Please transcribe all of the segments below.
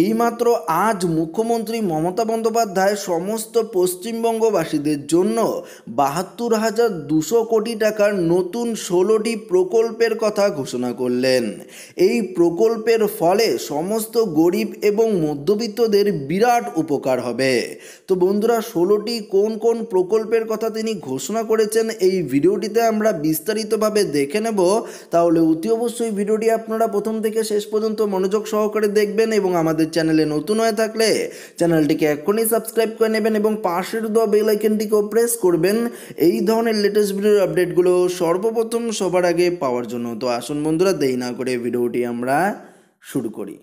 এইমাত্র আজ মুখ্যমন্ত্রী মমতা বন্দ্যোপাধ্যায় সমস্ত পশ্চিমবঙ্গবাসীদের জন্য বাহাত্তর হাজার দুশো কোটি টাকার নতুন ষোলোটি প্রকল্পের কথা ঘোষণা করলেন এই প্রকল্পের ফলে সমস্ত গরিব এবং মধ্যবিত্তদের বিরাট উপকার হবে তো বন্ধুরা ষোলোটি কোন কোন প্রকল্পের কথা তিনি ঘোষণা করেছেন এই ভিডিওটিতে আমরা বিস্তারিতভাবে দেখে নেব তাহলে অতি অবশ্যই ভিডিওটি আপনারা প্রথম থেকে শেষ পর্যন্ত মনোযোগ সহকারে দেখবেন এবং আমাদের আমাদের চ্যানেলে নতুন হয়ে থাকলে চ্যানেলটিকে এক্ষুনি সাবস্ক্রাইব করে নেবেন এবং পাশের দেওয়া বেলাইকেনটিকেও প্রেস করবেন এই ধরনের লেটেস্ট ভিডিওর আপডেটগুলো সর্বপ্রথম সবার আগে পাওয়ার জন্য তো আসুন বন্ধুরা দেরি না করে ভিডিওটি আমরা শুরু করি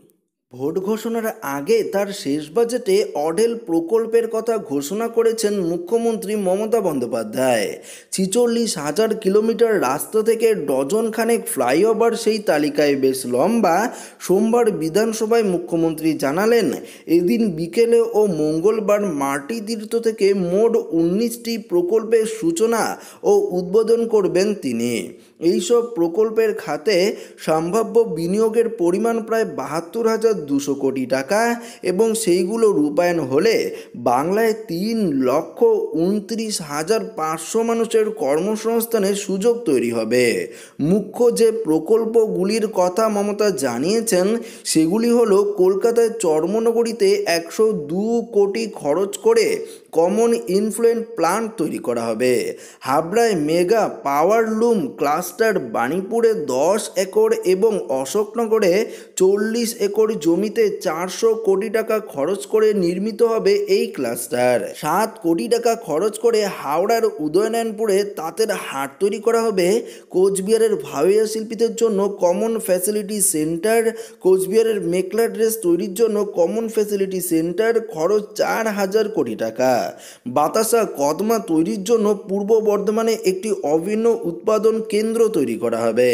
ভোট ঘোষণার আগে তার শেষ বাজেটে অডেল প্রকল্পের কথা ঘোষণা করেছেন মুখ্যমন্ত্রী মমতা বন্দ্যোপাধ্যায় ছিচল্লিশ হাজার কিলোমিটার রাস্তা থেকে ডজনখানেক ফ্লাইওভার সেই তালিকায় বেশ লম্বা সোমবার বিধানসভায় মুখ্যমন্ত্রী জানালেন এদিন বিকেলে ও মঙ্গলবার মাটি তীর্থ থেকে মোট উনিশটি প্রকল্পের সূচনা ও উদ্বোধন করবেন তিনি এইসব প্রকল্পের খাতে সম্ভাব্য বিনিয়োগের পরিমাণ প্রায় বাহাত্তর হাজার দুশো কোটি টাকা এবং সেইগুলো রূপায়ণ হলে বাংলায় তিন লক্ষ উনত্রিশ হাজার পাঁচশো মানুষের কর্মসংস্থানের সুযোগ তৈরি হবে মুখ্য যে প্রকল্পগুলির কথা মমতা জানিয়েছেন সেগুলি হলো কলকাতায় চর্মনগরীতে একশো দু কোটি খরচ করে কমন ইনফ্লুয়েন্ট প্ল্যান্ট তৈরি করা হবে হাবড়ায় মেগা পাওয়ার লুম ক্লাস্টার বাণীপুরে দশ একর এবং অশোকনগরে চল্লিশ একর জমিতে চারশো কোটি টাকা খরচ করে নির্মিত হবে এই ক্লাস্টার সাত কোটি টাকা খরচ করে হাওড়ার উদয়নায়নপুরে তাঁতের হাট তৈরি করা হবে কোচবিহারের ভাবিয়া শিল্পীদের জন্য কমন ফ্যাসিলিটি সেন্টার কোচবিহারের মেকলা ড্রেস তৈরির জন্য কমন ফ্যাসিলিটি সেন্টার খরচ চার হাজার কোটি টাকা হ্যাঁ, বাতাসা কদমা তৈরির জন্য পূর্ব বর্ধমানে একটি অভিন্ন উৎপাদন কেন্দ্র তৈরি করা হবে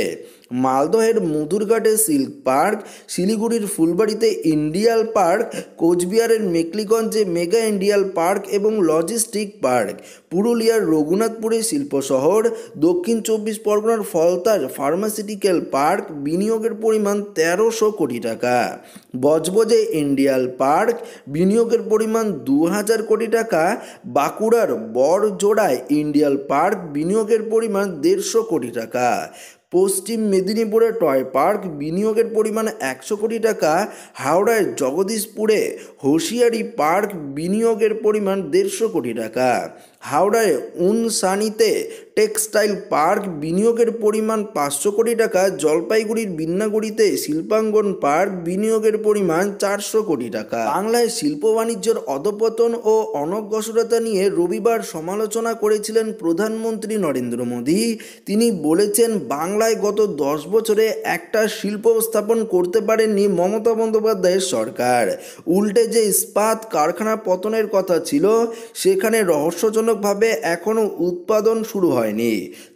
মালদহের মধুরঘাটে সিল্ক পার্ক শিলিগুড়ির ফুলবাড়িতে ইন্ডিয়াল পার্ক কোচবিহারের মেকলিগঞ্জে মেগা ইন্ডিয়াল পার্ক এবং লজিস্টিক পার্ক পুরুলিয়ার রঘুনাথপুরে শিল্প শহর দক্ষিণ চব্বিশ পরগনার ফলতার ফার্মাসিউটিক্যাল পার্ক বিনিয়োগের পরিমাণ তেরোশো কোটি টাকা বজবজে ইন্ডিয়াল পার্ক বিনিয়োগের পরিমাণ দু হাজার কোটি টাকা বাঁকুড়ার বড়জোড়ায় ইন্ডিয়াল পার্ক বিনিয়োগের পরিমাণ দেড়শো কোটি টাকা পশ্চিম মেদিনীপুরে টয় পার্ক বিনিয়োগের পরিমাণ একশো কোটি টাকা হাওড়ায় জগদীশপুরে হোশিয়ারি পার্ক বিনিয়োগের পরিমাণ দেড়শো কোটি টাকা হাওড়ায় উনসানিতে টেক্সটাইল পার্ক বিনিয়োগের পরিমাণ পাঁচশো কোটি টাকা জলপাইগুড়ির বিন্নাগুড়িতে শিল্পাঙ্গন পার্ক বিনিয়োগের পরিমাণ চারশো কোটি টাকা বাংলায় শিল্প বাণিজ্যের অধপতন ও অনগ্রসরতা নিয়ে রবিবার সমালোচনা করেছিলেন প্রধানমন্ত্রী নরেন্দ্র মোদী তিনি বলেছেন বাংলায় গত দশ বছরে একটা শিল্প স্থাপন করতে পারেননি মমতা বন্দ্যোপাধ্যায়ের সরকার উল্টে যে ইস্পাত কারখানা পতনের কথা ছিল সেখানে রহস্যজনকভাবে এখনও উৎপাদন শুরু হয় হয়নি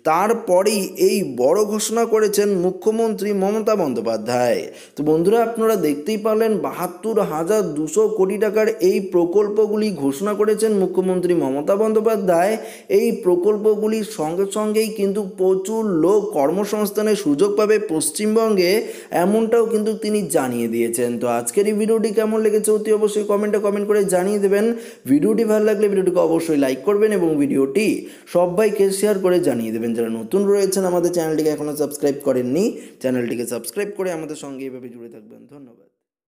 তারপরেই এই বড় ঘোষণা করেছেন মুখ্যমন্ত্রী মমতা বন্দ্যোপাধ্যায় তো বন্ধুরা আপনারা দেখতেই পারলেন বাহাত্তর হাজার দুশো কোটি টাকার এই প্রকল্পগুলি ঘোষণা করেছেন মুখ্যমন্ত্রী মমতা বন্দ্যোপাধ্যায় এই প্রকল্পগুলির সঙ্গে সঙ্গেই কিন্তু প্রচুর লোক কর্মসংস্থানের সুযোগ পাবে পশ্চিমবঙ্গে এমনটাও কিন্তু তিনি জানিয়ে দিয়েছেন তো আজকের এই ভিডিওটি কেমন লেগেছে অতি অবশ্যই কমেন্টে কমেন্ট করে জানিয়ে দেবেন ভিডিওটি ভালো লাগলে ভিডিওটিকে অবশ্যই লাইক করবেন এবং ভিডিওটি সবাইকে শেয়ার শেয়ার করে জানিয়ে দেবেন যারা নতুন রয়েছেন আমাদের চ্যানেলটিকে এখনও সাবস্ক্রাইব করেননি চ্যানেলটিকে সাবস্ক্রাইব করে আমাদের সঙ্গে এভাবে জুড়ে থাকবেন ধন্যবাদ